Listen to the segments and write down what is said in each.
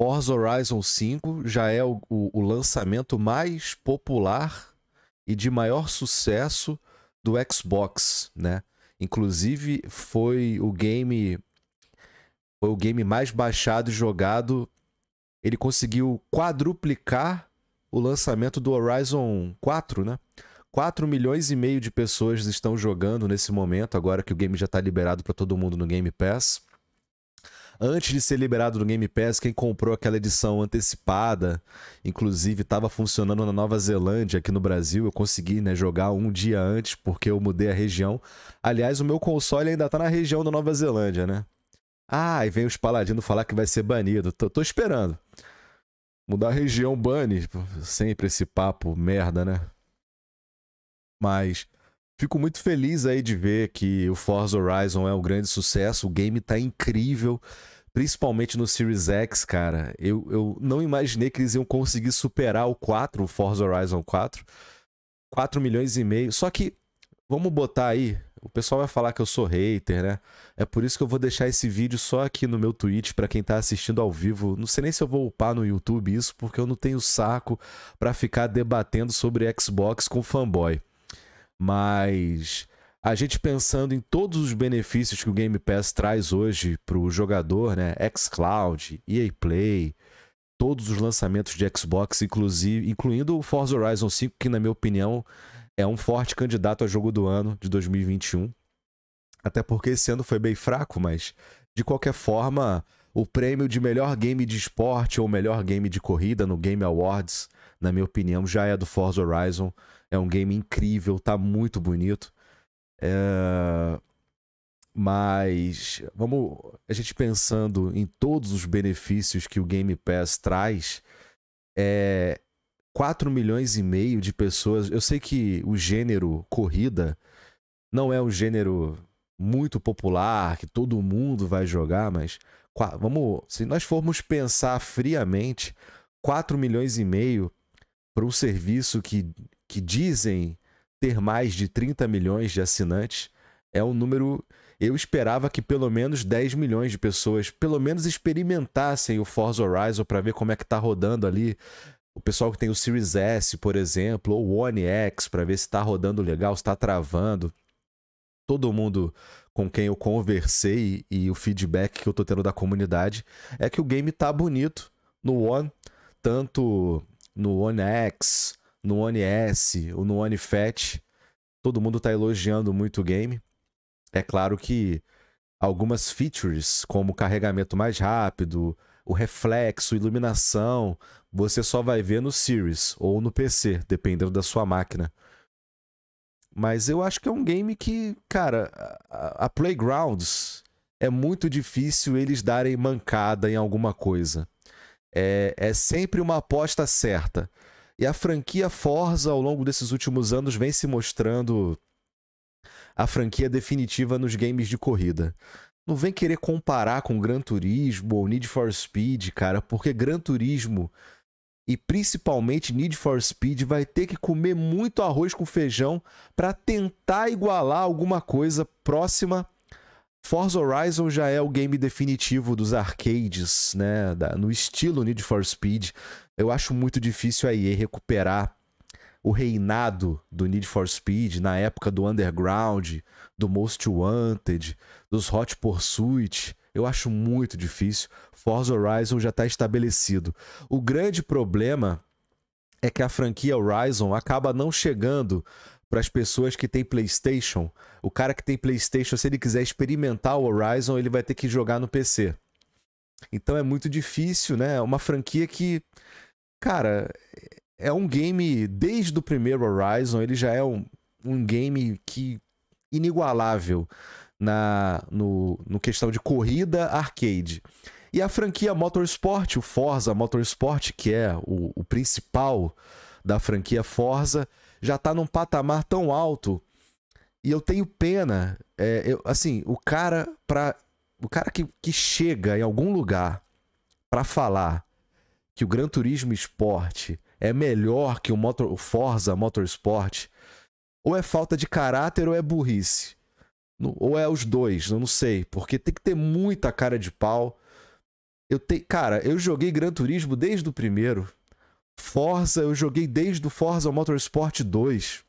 Forza Horizon 5 já é o, o, o lançamento mais popular e de maior sucesso do Xbox, né? Inclusive foi o game foi o game mais baixado e jogado. Ele conseguiu quadruplicar o lançamento do Horizon 4, né? 4 milhões e meio de pessoas estão jogando nesse momento, agora que o game já está liberado para todo mundo no Game Pass antes de ser liberado no Game Pass, quem comprou aquela edição antecipada, inclusive estava funcionando na Nova Zelândia, aqui no Brasil, eu consegui né, jogar um dia antes porque eu mudei a região. Aliás, o meu console ainda está na região da Nova Zelândia, né? Ah, e vem os paladinos falar que vai ser banido. Tô, tô esperando. Mudar a região bane, sempre esse papo merda, né? Mas Fico muito feliz aí de ver que o Forza Horizon é um grande sucesso, o game tá incrível, principalmente no Series X, cara. Eu, eu não imaginei que eles iam conseguir superar o 4, o Forza Horizon 4. 4 milhões e meio. Só que, vamos botar aí, o pessoal vai falar que eu sou hater, né? É por isso que eu vou deixar esse vídeo só aqui no meu Twitch para quem tá assistindo ao vivo. Não sei nem se eu vou upar no YouTube isso, porque eu não tenho saco para ficar debatendo sobre Xbox com fanboy. Mas a gente pensando em todos os benefícios que o Game Pass traz hoje para o jogador, né? xCloud, EA Play, todos os lançamentos de Xbox, inclusive, incluindo o Forza Horizon 5, que na minha opinião é um forte candidato a jogo do ano de 2021. Até porque esse ano foi bem fraco, mas de qualquer forma, o prêmio de melhor game de esporte ou melhor game de corrida no Game Awards na minha opinião, já é do Forza Horizon. É um game incrível, tá muito bonito. É... Mas vamos. A gente pensando em todos os benefícios que o Game Pass traz. É, 4 milhões e meio de pessoas. Eu sei que o gênero corrida não é um gênero muito popular, que todo mundo vai jogar, mas vamos, se nós formos pensar friamente, 4 milhões e meio para um serviço que, que dizem ter mais de 30 milhões de assinantes, é um número. Eu esperava que pelo menos 10 milhões de pessoas, pelo menos, experimentassem o Forza Horizon para ver como é que tá rodando ali. O pessoal que tem o Series S, por exemplo, ou o One X, para ver se está rodando legal, se está travando. Todo mundo com quem eu conversei e o feedback que eu tô tendo da comunidade é que o game tá bonito no One, tanto no One X, no One S ou no One Fat. Todo mundo está elogiando muito o game. É claro que algumas features, como carregamento mais rápido, o reflexo, iluminação, você só vai ver no Series ou no PC, dependendo da sua máquina. Mas eu acho que é um game que, cara, a, Playgrounds é muito difícil eles darem mancada em alguma coisa é, é sempre uma aposta certa. E a franquia Forza, ao longo desses últimos anos, vem se mostrando a franquia definitiva nos games de corrida. Não vem querer comparar com Gran Turismo ou Need for Speed, cara, porque Gran Turismo e principalmente Need for Speed vai ter que comer muito arroz com feijão para tentar igualar alguma coisa próxima Forza Horizon já é o game definitivo dos arcades, né? Da, no estilo Need for Speed. Eu acho muito difícil a EA recuperar o reinado do Need for Speed na época do Underground, do Most Wanted, dos Hot Pursuit. Eu acho muito difícil. Forza Horizon já está estabelecido. O grande problema é que a franquia Horizon acaba não chegando para as pessoas que têm PlayStation. O cara que tem PlayStation, se ele quiser experimentar o Horizon, ele vai ter que jogar no PC. Então é muito difícil, né? É uma franquia que, cara, é um game desde o primeiro Horizon, ele já é um, um game que inigualável na no, no questão de corrida arcade. E a franquia Motorsport, o Forza Motorsport, que é o, o principal da franquia Forza, já tá num patamar tão alto. E eu tenho pena. É, eu, assim, o cara para O cara que, que chega em algum lugar para falar que o Gran Turismo Esporte é melhor que o, motor, o Forza Motorsport, ou é falta de caráter ou é burrice. Ou é os dois, eu não sei. Porque tem que ter muita cara de pau. Eu te... Cara, eu joguei Gran Turismo desde o primeiro. Forza, eu joguei desde o Forza Motorsport 2.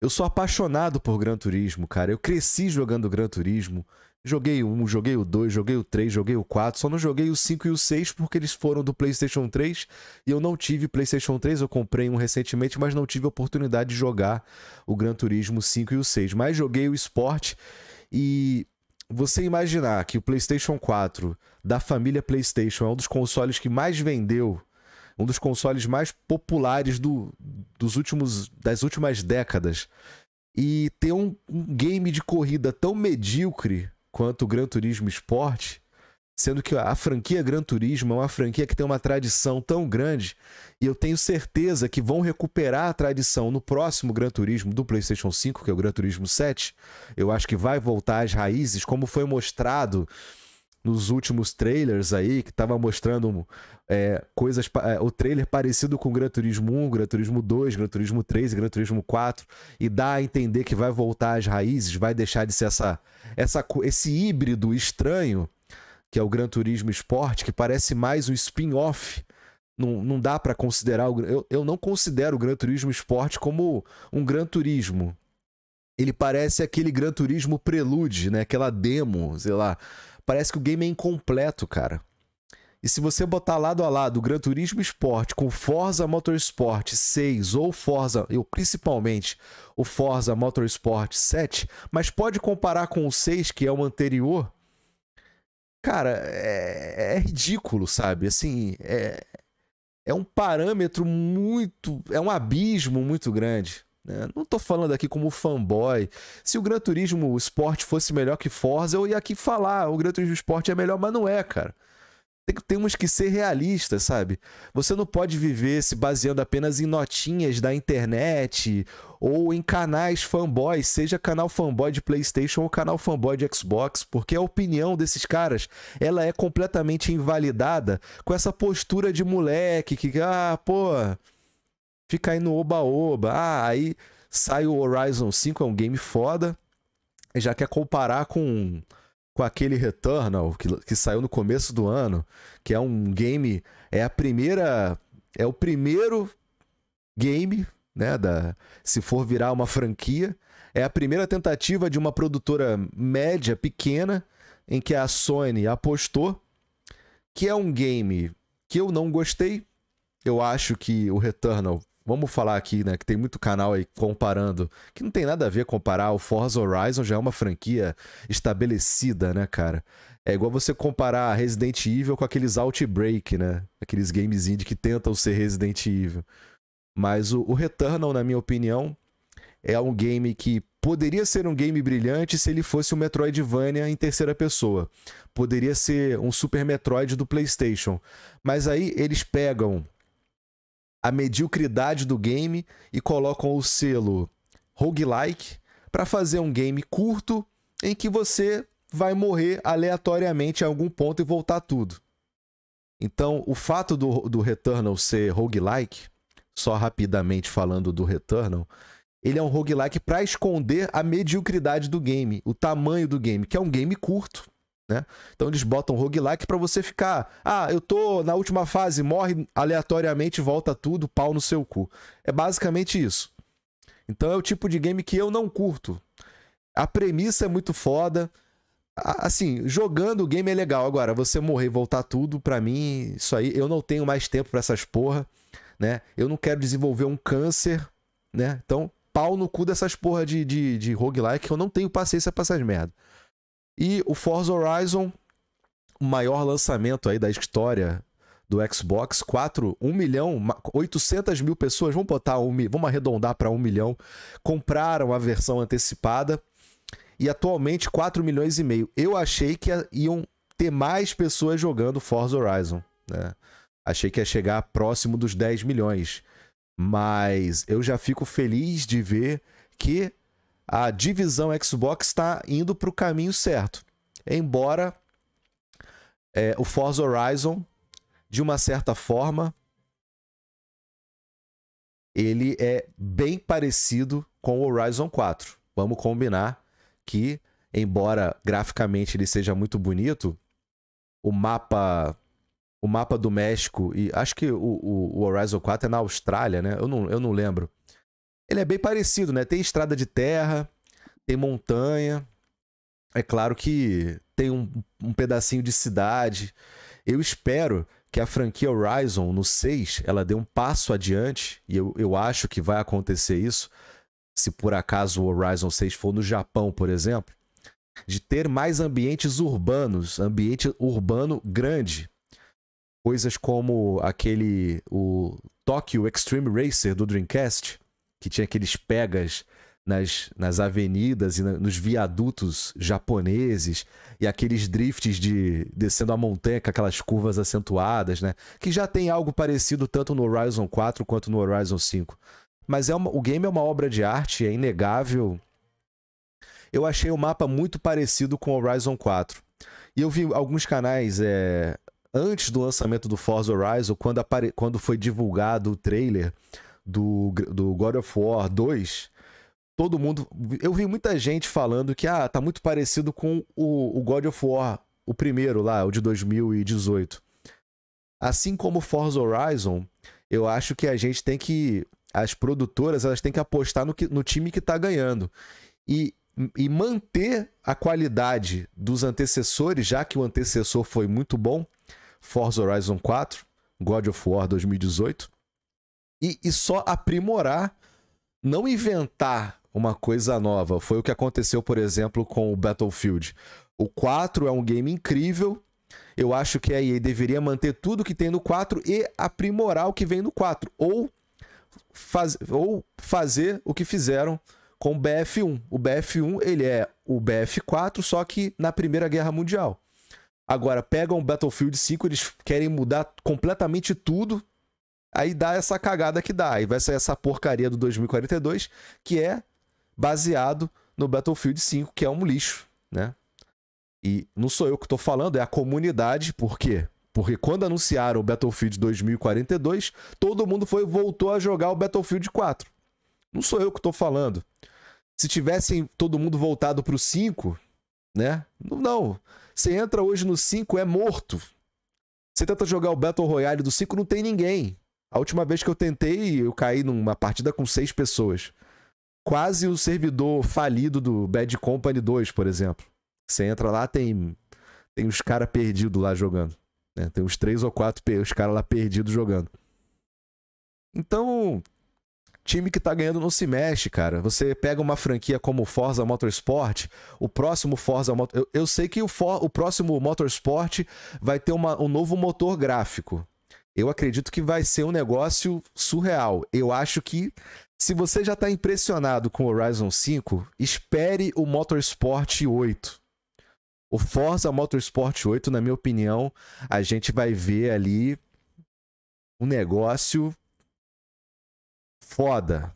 Eu sou apaixonado por Gran Turismo, cara. Eu cresci jogando Gran Turismo. Joguei o 1, joguei o 2, joguei o 3, joguei o 4. Só não joguei o 5 e o 6 porque eles foram do PlayStation 3 e eu não tive PlayStation 3. Eu comprei um recentemente, mas não tive oportunidade de jogar o Gran Turismo 5 e o 6. Mas joguei o Sport e você imaginar que o PlayStation 4 da família PlayStation é um dos consoles que mais vendeu um dos consoles mais populares do, dos últimos, das últimas décadas. E ter um, um game de corrida tão medíocre quanto o Gran Turismo Sport, sendo que a franquia Gran Turismo é uma franquia que tem uma tradição tão grande, e eu tenho certeza que vão recuperar a tradição no próximo Gran Turismo do PlayStation 5, que é o Gran Turismo 7. Eu acho que vai voltar às raízes, como foi mostrado nos últimos trailers aí, que tava mostrando é, coisas. É, o trailer parecido com Gran Turismo 1, Gran Turismo 2, Gran Turismo 3 e Gran Turismo 4. E dá a entender que vai voltar às raízes, vai deixar de ser essa, essa, esse híbrido estranho, que é o Gran Turismo Sport, que parece mais um spin-off. Não, não dá para considerar. O, eu, eu não considero o Gran Turismo Sport como um Gran Turismo ele parece aquele Gran Turismo Prelude, né? Aquela demo, sei lá. Parece que o game é incompleto, cara. E se você botar lado a lado o Gran Turismo Sport com Forza Motorsport 6 ou Forza, eu principalmente o Forza Motorsport 7, mas pode comparar com o 6, que é o anterior. Cara, é, é ridículo, sabe? Assim, é, é um parâmetro muito. É um abismo muito grande. Né? Não estou falando aqui como fanboy. Se o Gran Turismo Sport fosse melhor que Forza, eu ia aqui falar, o Gran Turismo Sport é melhor, mas não é, cara. temos que ser realistas, sabe? Você não pode viver se baseando apenas em notinhas da internet ou em canais fanboys, seja canal fanboy de PlayStation ou canal fanboy de Xbox, porque a opinião desses caras, ela é completamente invalidada com essa postura de moleque que ah, pô, fica aí no oba-oba. Ah, aí sai o Horizon 5, é um game foda. E já quer comparar com, com aquele Returnal que, que saiu no começo do ano, que é um game. É a primeira. É o primeiro game, né? Da, se for virar uma franquia. É a primeira tentativa de uma produtora média, pequena, em que a Sony apostou, que é um game que eu não gostei. Eu acho que o Returnal vamos falar aqui, né, que tem muito canal aí comparando, que não tem nada a ver comparar, o Forza Horizon já é uma franquia estabelecida, né, cara? É igual você comparar Resident Evil com aqueles Outbreak, né? Aqueles games indie que tentam ser Resident Evil. Mas o, o Returnal, na minha opinião, é um game que poderia ser um game brilhante se ele fosse um Metroidvania em terceira pessoa. Poderia ser um Super Metroid do PlayStation. Mas aí eles pegam a mediocridade do game e colocam o selo roguelike para fazer um game curto em que você vai morrer aleatoriamente em algum ponto e voltar tudo. Então, o fato do, do Returnal ser roguelike, só rapidamente falando do Returnal, ele é um roguelike para esconder a mediocridade do game, o tamanho do game, que é um game curto. Né? Então eles botam roguelike para você ficar, ah, eu tô na última fase, morre aleatoriamente, volta tudo, pau no seu cu. É basicamente isso. Então é o tipo de game que eu não curto. A premissa é muito foda. Assim, jogando o game é legal. Agora, você morrer e voltar tudo, para mim, isso aí, eu não tenho mais tempo para essas porra, né? Eu não quero desenvolver um câncer, né? Então, pau no cu dessas porra de, de, de roguelike, eu não tenho paciência pra essas merda. E o Forza Horizon, o maior lançamento aí da história do Xbox, 4, 1 milhão, 800 mil pessoas, vamos botar, um, vamos arredondar para 1 milhão, compraram a versão antecipada e atualmente 4 milhões e meio. Eu achei que iam ter mais pessoas jogando Forza Horizon, né? Achei que ia chegar próximo dos 10 milhões, mas eu já fico feliz de ver que a divisão Xbox está indo para o caminho certo. Embora é, o Forza Horizon, de uma certa forma, ele é bem parecido com o Horizon 4. Vamos combinar que, embora graficamente ele seja muito bonito, o mapa o mapa do México e acho que o, o, o Horizon 4 é na Austrália, né? Eu não, eu não lembro ele é bem parecido, né? Tem estrada de terra, tem montanha. É claro que tem um, um pedacinho de cidade. Eu espero que a franquia Horizon no 6 ela dê um passo adiante, e eu, eu acho que vai acontecer isso, se por acaso o Horizon 6 for no Japão, por exemplo, de ter mais ambientes urbanos, ambiente urbano grande. Coisas como aquele o Tokyo Extreme Racer do Dreamcast, que tinha aqueles pegas nas, nas avenidas e na, nos viadutos japoneses e aqueles drifts de descendo a montanha com aquelas curvas acentuadas, né? Que já tem algo parecido tanto no Horizon 4 quanto no Horizon 5. Mas é uma, o game é uma obra de arte, é inegável. Eu achei o mapa muito parecido com o Horizon 4. E eu vi alguns canais é, antes do lançamento do Forza Horizon, quando, apare... quando foi divulgado o trailer, do, do God of War 2, todo mundo. Eu vi muita gente falando que, ah, tá muito parecido com o, o God of War, o primeiro lá, o de 2018. Assim como Forza Horizon, eu acho que a gente tem que. As produtoras, elas têm que apostar no, que, no time que tá ganhando. E, e manter a qualidade dos antecessores, já que o antecessor foi muito bom, Forza Horizon 4, God of War 2018, e, e só aprimorar, não inventar uma coisa nova. Foi o que aconteceu, por exemplo, com o Battlefield. O 4 é um game incrível. Eu acho que é a EA deveria manter tudo que tem no 4 e aprimorar o que vem no 4. Ou, faz... ou fazer o que fizeram com o BF1. O BF1 ele é o BF4, só que na Primeira Guerra Mundial. Agora, pegam o Battlefield 5, eles querem mudar completamente tudo. Aí dá essa cagada que dá. E vai sair essa porcaria do 2042, que é baseado no Battlefield 5, que é um lixo, né? E não sou eu que estou falando, é a comunidade, por quê? Porque quando anunciaram o Battlefield 2042, todo mundo foi voltou a jogar o Battlefield 4. Não sou eu que estou falando. Se tivessem todo mundo voltado para o 5, né? Não. Você entra hoje no 5, é morto. Você tenta jogar o Battle Royale do 5, não tem ninguém. A última vez que eu tentei, eu caí numa partida com seis pessoas. Quase o servidor falido do Bad Company 2, por exemplo. Você entra lá, tem, tem uns caras perdidos lá jogando. Né? Tem uns três ou quatro os caras lá perdidos jogando. Então, time que tá ganhando não se mexe, cara. Você pega uma franquia como Forza Motorsport, o próximo Forza Motorsport. Eu, eu, sei que o, For... o próximo Motorsport vai ter uma, um novo motor gráfico. Eu acredito que vai ser um negócio surreal. Eu acho que se você já está impressionado com o Horizon 5, espere o Motorsport 8. O Forza Motorsport 8, na minha opinião, a gente vai ver ali um negócio foda.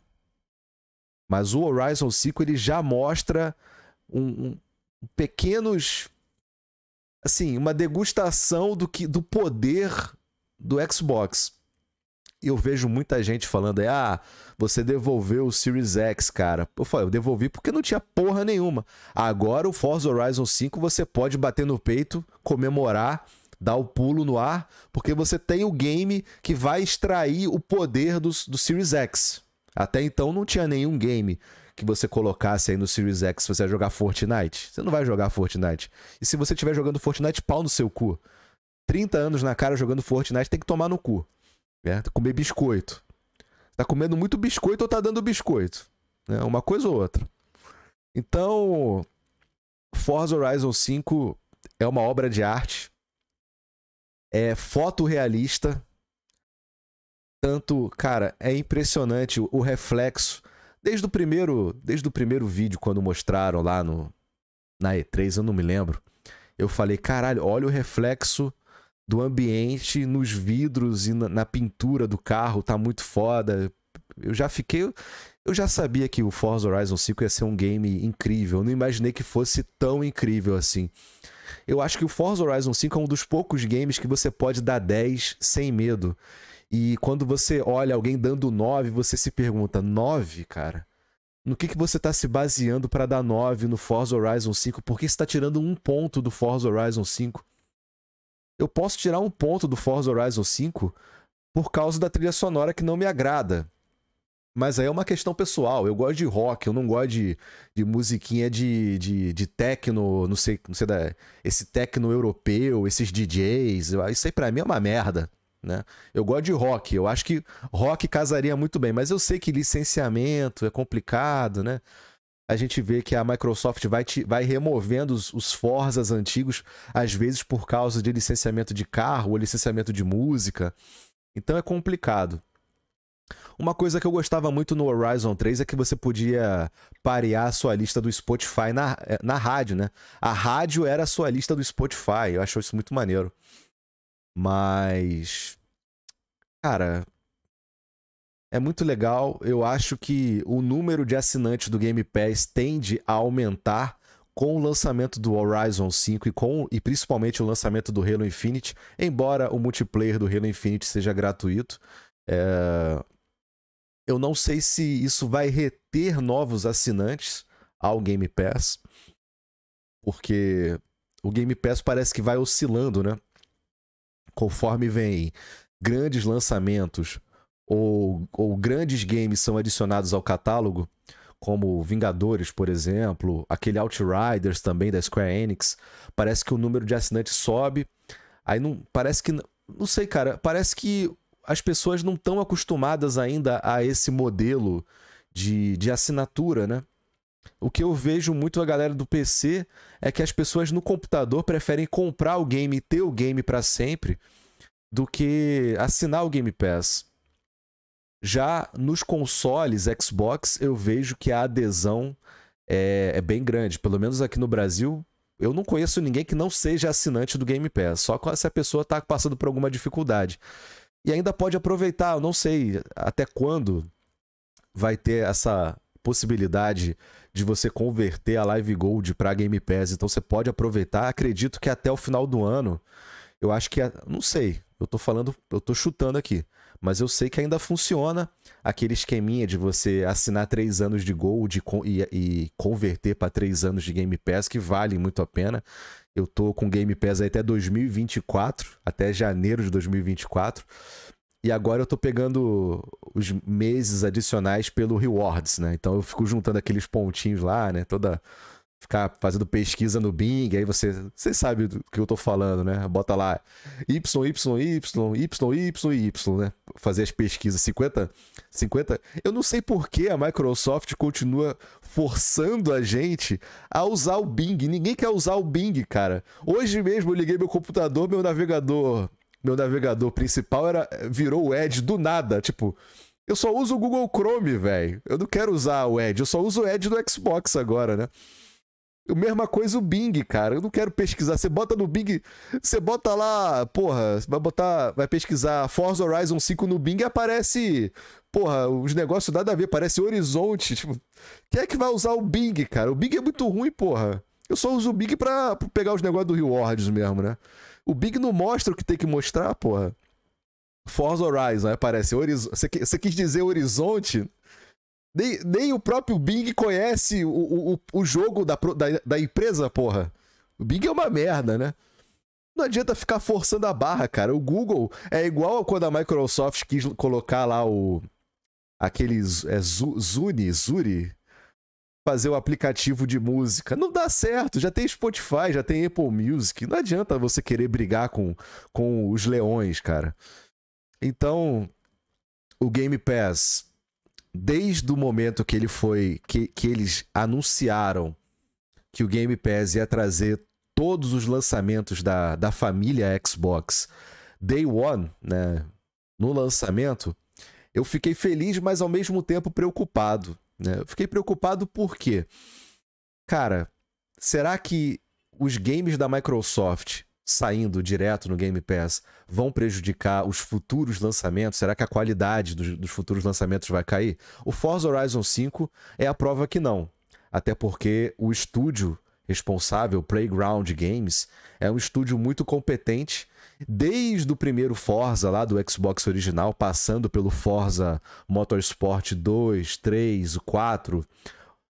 Mas o Horizon 5 ele já mostra um, um pequenos assim, uma degustação do que do poder do Xbox. Eu vejo muita gente falando aí, ah, você devolveu o Series X, cara. Eu falei, eu devolvi porque não tinha porra nenhuma. Agora o Forza Horizon 5 você pode bater no peito, comemorar, dar o pulo no ar, porque você tem o game que vai extrair o poder do, do Series X. Até então não tinha nenhum game que você colocasse aí no Series X se você ia jogar Fortnite. Você não vai jogar Fortnite. E se você estiver jogando Fortnite, pau no seu cu. 30 anos na cara jogando Fortnite, tem que tomar no cu. Né? Comer biscoito. Tá comendo muito biscoito ou tá dando biscoito? Né? Uma coisa ou outra. Então, Forza Horizon 5 é uma obra de arte. É fotorrealista. Tanto, cara, é impressionante o reflexo. Desde o primeiro, desde o primeiro vídeo quando mostraram lá no na E3, eu não me lembro. Eu falei, caralho, olha o reflexo do ambiente nos vidros e na, na pintura do carro, tá muito foda. Eu já fiquei. Eu já sabia que o Forza Horizon 5 ia ser um game incrível. Eu não imaginei que fosse tão incrível assim. Eu acho que o Forza Horizon 5 é um dos poucos games que você pode dar 10 sem medo. E quando você olha alguém dando 9, você se pergunta: 9, cara? No que, que você está se baseando para dar 9 no Forza Horizon 5? Por que você está tirando um ponto do Forza Horizon 5? eu posso tirar um ponto do Forza Horizon 5 por causa da trilha sonora que não me agrada. Mas aí é uma questão pessoal. Eu gosto de rock, eu não gosto de, de musiquinha de, de, de techno, não sei, não sei da, esse techno europeu, esses DJs. Isso aí pra mim é uma merda. Né? Eu gosto de rock, eu acho que rock casaria muito bem, mas eu sei que licenciamento é complicado, né? a gente vê que a Microsoft vai, te, vai removendo os, os Forzas antigos, às vezes por causa de licenciamento de carro ou licenciamento de música. Então é complicado. Uma coisa que eu gostava muito no Horizon 3 é que você podia parear a sua lista do Spotify na, eh, na rádio, né? A rádio era a sua lista do Spotify. Eu acho isso muito maneiro. Mas. Cara, é muito legal. Eu acho que o número de assinantes do Game Pass tende a aumentar com o lançamento do Horizon 5 e com e principalmente o lançamento do Halo Infinite, embora o multiplayer do Halo Infinite seja gratuito. É... Eu não sei se isso vai reter novos assinantes ao Game Pass, porque o Game Pass parece que vai oscilando, né? Conforme vem grandes lançamentos, ou, ou grandes games são adicionados ao catálogo, como Vingadores, por exemplo, aquele Outriders também da Square Enix, parece que o número de assinantes sobe. Aí não. Parece que. Não sei, cara. Parece que as pessoas não estão acostumadas ainda a esse modelo de, de assinatura, né? O que eu vejo muito a galera do PC é que as pessoas no computador preferem comprar o game e ter o game para sempre do que assinar o Game Pass. Já nos consoles Xbox, eu vejo que a adesão é, é, bem grande. Pelo menos aqui no Brasil, eu não conheço ninguém que não seja assinante do Game Pass. Só se a pessoa está passando por alguma dificuldade. E ainda pode aproveitar, eu não sei até quando vai ter essa possibilidade de você converter a Live Gold para Game Pass. Então você pode aproveitar. Acredito que até o final do ano, eu acho que. Não sei, eu estou falando, eu estou chutando aqui. Mas eu sei que ainda funciona aquele esqueminha de você assinar três anos de Gold e, e converter para três anos de Game Pass, que vale muito a pena. Eu tô com Game Pass até 2024, até janeiro de 2024. E agora eu tô pegando os meses adicionais pelo Rewards, né? Então eu fico juntando aqueles pontinhos lá, né? Toda ficar fazendo pesquisa no Bing, aí você, você sabe do que eu tô falando, né? Bota lá Y, Y, Y, Y, Y, Y, né? Fazer as pesquisas 50, 50. Eu não sei por que a Microsoft continua forçando a gente a usar o Bing. Ninguém quer usar o Bing, cara. Hoje mesmo eu liguei meu computador, meu navegador, meu navegador principal era virou o Edge do nada, tipo, eu só uso o Google Chrome, velho. Eu não quero usar o Edge, eu só uso o Edge do Xbox agora, né? Mesma coisa o Bing, cara. Eu não quero pesquisar. Você bota no Bing, você bota lá, porra, vai botar, vai pesquisar Forza Horizon 5 no Bing e aparece, porra, os negócios nada a ver, aparece Horizonte. Tipo, quem é que vai usar o Bing, cara? O Bing é muito ruim, porra. Eu só uso o Bing pra, pra pegar os negócios do Rewards mesmo, né? O Bing não mostra o que tem que mostrar, porra. Forza Horizon, aparece Horizonte. Você quis dizer Horizonte? Nem, nem o próprio Bing conhece o, o, o jogo da, da, da empresa, porra. O Bing é uma merda, né? Não adianta ficar forçando a barra, cara. O Google é igual quando a Microsoft quis colocar lá o. Aqueles. É, Zuni, Zuri. Fazer o um aplicativo de música. Não dá certo. Já tem Spotify, já tem Apple Music. Não adianta você querer brigar com, com os leões, cara. Então. O Game Pass desde o momento que ele foi. que, que eles anunciaram que o Game Pass ia trazer todos os lançamentos da, da família Xbox Day One, né? No lançamento, eu fiquei feliz, mas ao mesmo tempo preocupado. Né? Eu fiquei preocupado porque, cara, será que os games da Microsoft saindo direto no Game Pass vão prejudicar os futuros lançamentos? Será que a qualidade dos, dos, futuros lançamentos vai cair? O Forza Horizon 5 é a prova que não. Até porque o estúdio responsável, Playground Games, é um estúdio muito competente. Desde o primeiro Forza lá do Xbox original, passando pelo Forza Motorsport 2, 3, 4.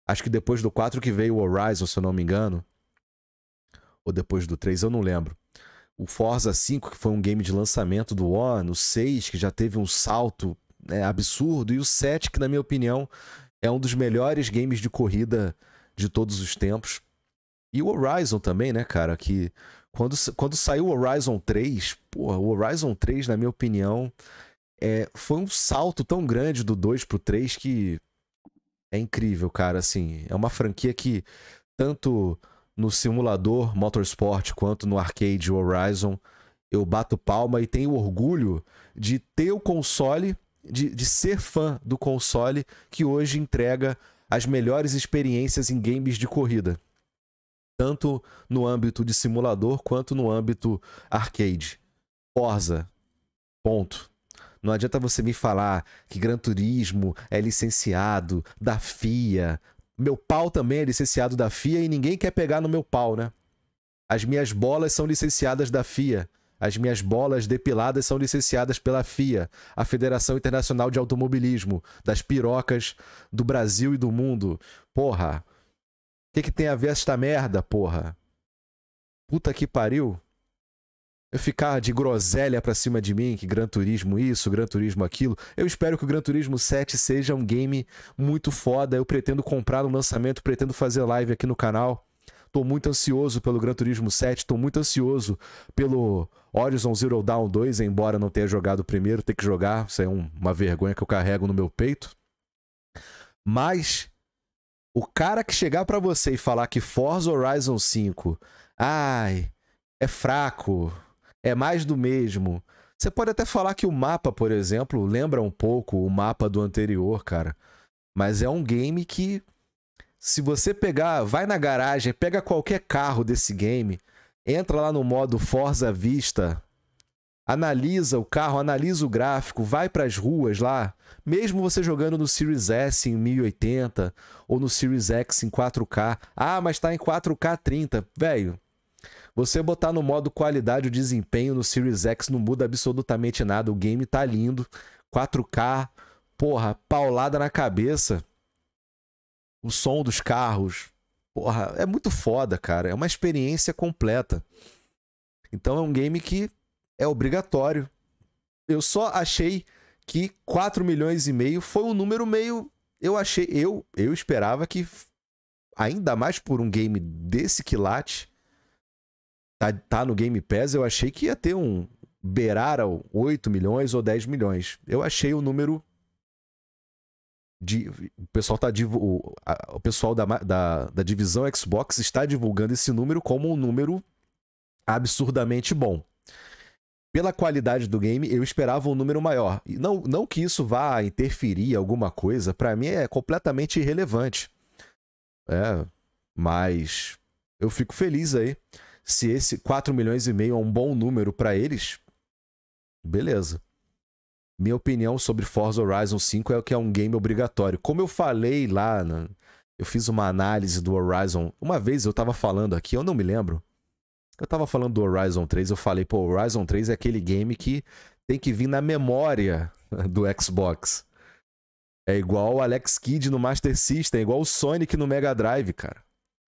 Acho que depois do 4 que veio o Horizon, se eu não me engano ou depois do 3, eu não lembro. O Forza 5, que foi um game de lançamento do One, o 6, que já teve um salto né, absurdo, e o 7, que na minha opinião é um dos melhores games de corrida de todos os tempos. E o Horizon também, né, cara, que quando, quando saiu o Horizon 3, porra, o Horizon 3, na minha opinião, é, foi um salto tão grande do 2 pro 3 que é incrível, cara, assim, é uma franquia que tanto no simulador Motorsport quanto no arcade Horizon, eu bato palma e tenho orgulho de ter o console, de, de ser fã do console que hoje entrega as melhores experiências em games de corrida. Tanto no âmbito de simulador quanto no âmbito arcade. Forza. Ponto. Não adianta você me falar que Gran Turismo é licenciado da FIA, meu pau também é licenciado da FIA e ninguém quer pegar no meu pau, né? As minhas bolas são licenciadas da FIA. As minhas bolas depiladas são licenciadas pela FIA, a Federação Internacional de Automobilismo, das pirocas do Brasil e do mundo. Porra. O que, que tem a ver esta merda, porra? Puta que pariu eu ficar de groselha pra cima de mim, que Gran Turismo isso, Gran Turismo aquilo. Eu espero que o Gran Turismo 7 seja um game muito foda. Eu pretendo comprar no lançamento, pretendo fazer live aqui no canal. Tô muito ansioso pelo Gran Turismo 7, tô muito ansioso pelo Horizon Zero Dawn 2, embora não tenha jogado o primeiro, ter que jogar, isso é uma vergonha que eu carrego no meu peito. Mas o cara que chegar para você e falar que Forza Horizon 5, ai, é fraco, é mais do mesmo. Você pode até falar que o mapa, por exemplo, lembra um pouco o mapa do anterior, cara. Mas é um game que, se você pegar, vai na garagem, pega qualquer carro desse game, entra lá no modo Forza Vista, analisa o carro, analisa o gráfico, vai para as ruas lá, mesmo você jogando no Series S em 1080 ou no Series X em 4K. Ah, mas tá em 4K 30, velho. Você botar no modo qualidade o desempenho no Series X não muda absolutamente nada. O game tá lindo. 4K, porra, paulada na cabeça. O som dos carros. Porra, é muito foda, cara. É uma experiência completa. Então é um game que é obrigatório. Eu só achei que 4 milhões e meio foi um número meio. Eu achei. Eu, eu esperava que, ainda mais por um game desse quilate, tá, tá no Game Pass, eu achei que ia ter um. Beirar 8 milhões ou 10 milhões. Eu achei o número o pessoal tá o, o pessoal da, da, da, divisão Xbox está divulgando esse número como um número absurdamente bom. Pela qualidade do game, eu esperava um número maior. E não, não que isso vá interferir alguma coisa, para mim é completamente irrelevante. É, mas eu fico feliz aí se esse 4 milhões e meio é um bom número para eles, beleza. Minha opinião sobre Forza Horizon 5 é que é um game obrigatório. Como eu falei lá, né? eu fiz uma análise do Horizon. Uma vez eu tava falando aqui, eu não me lembro. Eu tava falando do Horizon 3, eu falei, pô, Horizon 3 é aquele game que tem que vir na memória do Xbox. É igual o Alex Kidd no Master System, é igual o Sonic no Mega Drive, cara.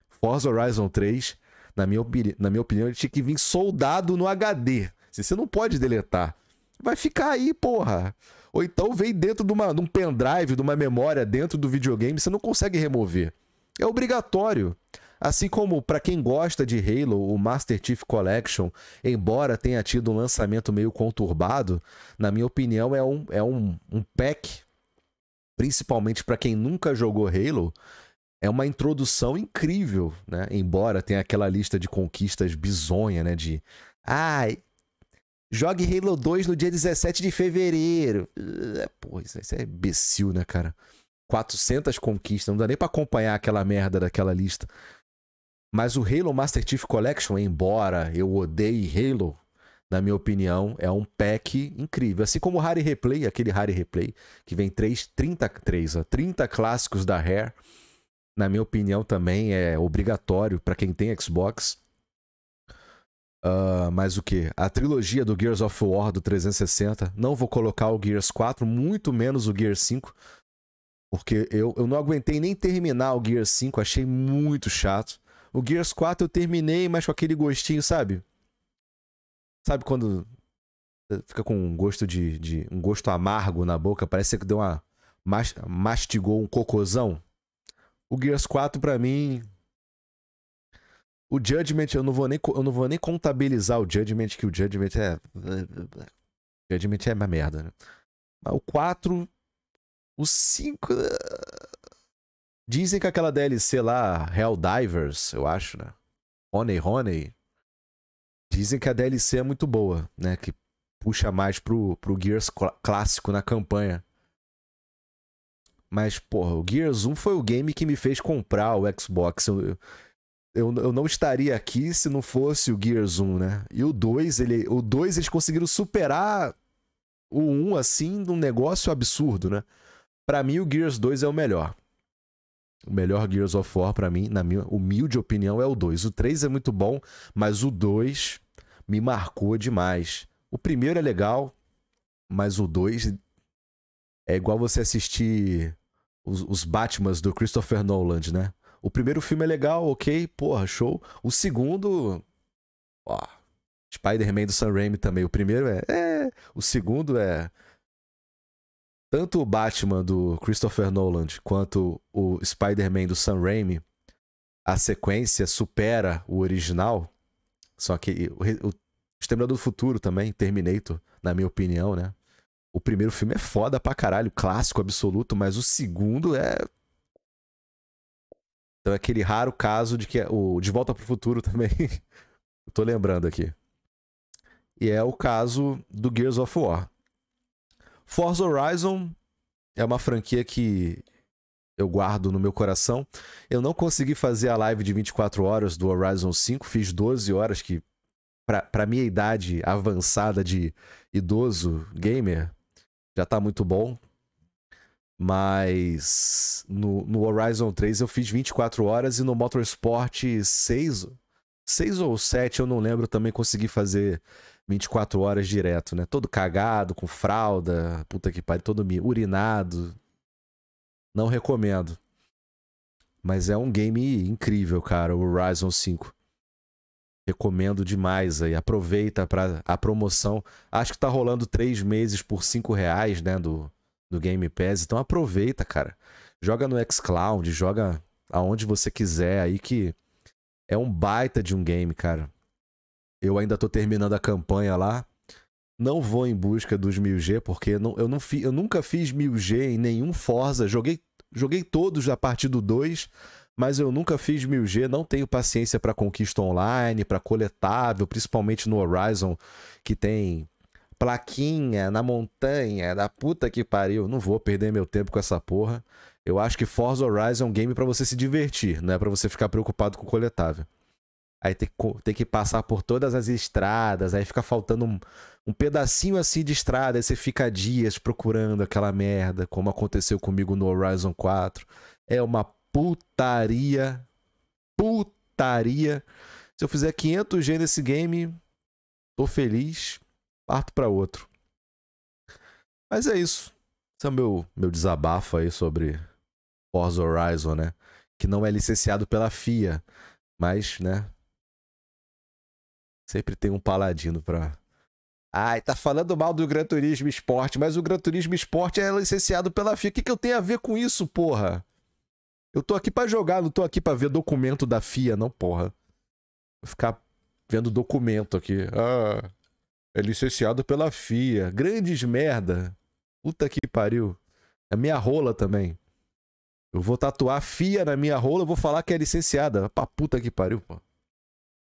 Forza Horizon 3 na minha, opini... na minha opinião, ele tinha que vir soldado no HD. Assim, você não pode deletar. Vai ficar aí, porra. Ou então vem dentro de, uma, de um pendrive, de uma memória dentro do videogame, você não consegue remover. É obrigatório. Assim como para quem gosta de Halo, o Master Chief Collection, embora tenha tido um lançamento meio conturbado, na minha opinião é um, é um, um pack, principalmente para quem nunca jogou Halo, é uma introdução incrível, né? Embora tenha aquela lista de conquistas bizonha, né? De. Ai. Ah, jogue Halo 2 no dia 17 de fevereiro. É, pô, isso é imbecil, né, cara? 400 conquistas, não dá nem pra acompanhar aquela merda daquela lista. Mas o Halo Master Chief Collection, embora eu odeie Halo, na minha opinião, é um pack incrível. Assim como o Harry Replay, aquele Harry Replay, que vem 3, 30, 30 clássicos da Rare na minha opinião, também é obrigatório para quem tem Xbox. Uh, mas o que? A trilogia do Gears of War do 360. Não vou colocar o Gears 4, muito menos o Gears 5. Porque eu, eu não aguentei nem terminar o Gears 5, achei muito chato. O Gears 4 eu terminei, mas com aquele gostinho, sabe? Sabe quando eh, fica com um gosto de, de um gosto amargo na boca, parece que deu uma mastigou um cocôzão. O Gears 4 para mim. O Judgment, eu não, vou nem, eu não vou nem contabilizar o Judgment, que o Judgment é. é, é judgment é uma merda, né? Mas o 4. O 5. Dizem que aquela DLC lá, Hell Divers, eu acho, né? Honey Honey. Dizem que a DLC é muito boa, né? Que puxa mais pro, pro Gears clássico na campanha. Mas, porra, o Gears 1 foi o game que me fez comprar o Xbox. Eu, eu, eu não estaria aqui se não fosse o Gears 1, né? E o 2, ele, o 2 eles conseguiram superar o 1, assim, num negócio absurdo, né? Pra mim, o Gears 2 é o melhor. O melhor Gears of War, pra mim, na minha humilde opinião, é o 2. O 3 é muito bom, mas o 2 me marcou demais. O primeiro é legal, mas o 2 é igual você assistir os, os Batmans do Christopher Nolan, né? O primeiro filme é legal, ok, porra, show. O segundo. Ó. Spider-Man do Sam Raimi também. O primeiro é, é. O segundo é. Tanto o Batman do Christopher Nolan quanto o Spider-Man do Sam Raimi, a sequência supera o original. Só que o, o Exterminador do Futuro também, Terminator, na minha opinião, né? O primeiro filme é foda pra caralho, clássico absoluto, mas o segundo é. Então é aquele raro caso de que é o De Volta pro Futuro também. Eu tô lembrando aqui. E é o caso do Gears of War. Forza Horizon é uma franquia que eu guardo no meu coração. Eu não consegui fazer a live de 24 horas do Horizon 5, fiz 12 horas, que pra, pra minha idade avançada de idoso gamer, já tá muito bom. Mas no, no Horizon 3 eu fiz 24 horas e no Motorsport 6, 6 ou 7, eu não lembro, também consegui fazer 24 horas direto, né? Todo cagado, com fralda, puta que pariu, todo urinado. Não recomendo. Mas é um game incrível, cara, o Horizon 5. Recomendo demais aí. Aproveita para a promoção. Acho que tá rolando três meses por cinco reais, né? Do, do Game Pass. Então aproveita, cara. Joga no xCloud, joga aonde você quiser aí que é um baita de um game, cara. Eu ainda tô terminando a campanha lá. Não vou em busca dos 1000G, porque não, eu, não fi, eu nunca fiz 1000G em nenhum Forza. Joguei, joguei todos a partir do 2 mas eu nunca fiz 1000G, não tenho paciência para conquista online, para coletável, principalmente no Horizon, que tem plaquinha na montanha, da puta que pariu. Não vou perder meu tempo com essa porra. Eu acho que Forza Horizon é um game para você se divertir, não é para você ficar preocupado com coletável. Aí tem que, tem que passar por todas as estradas, aí fica faltando um, um pedacinho assim de estrada, aí você fica dias procurando aquela merda, como aconteceu comigo no Horizon 4. É uma putaria. Putaria. Se eu fizer 500 G nesse game, tô feliz. Parto para outro. Mas é isso. Esse é o meu, meu desabafo aí sobre Forza Horizon, né? Que não é licenciado pela FIA. Mas, né? Sempre tem um paladino pra. Ai, tá falando mal do Gran Turismo Esporte, mas o Gran Turismo Esporte é licenciado pela FIA. O que, que eu tenho a ver com isso, porra? Eu tô aqui para jogar, não tô aqui para ver documento da FIA, não, porra. Vou ficar vendo documento aqui. Ah, é licenciado pela FIA. Grandes merda. Puta que pariu. A é minha rola também. Eu vou tatuar FIA na minha rola, vou falar que é licenciada. Pra puta que pariu, porra.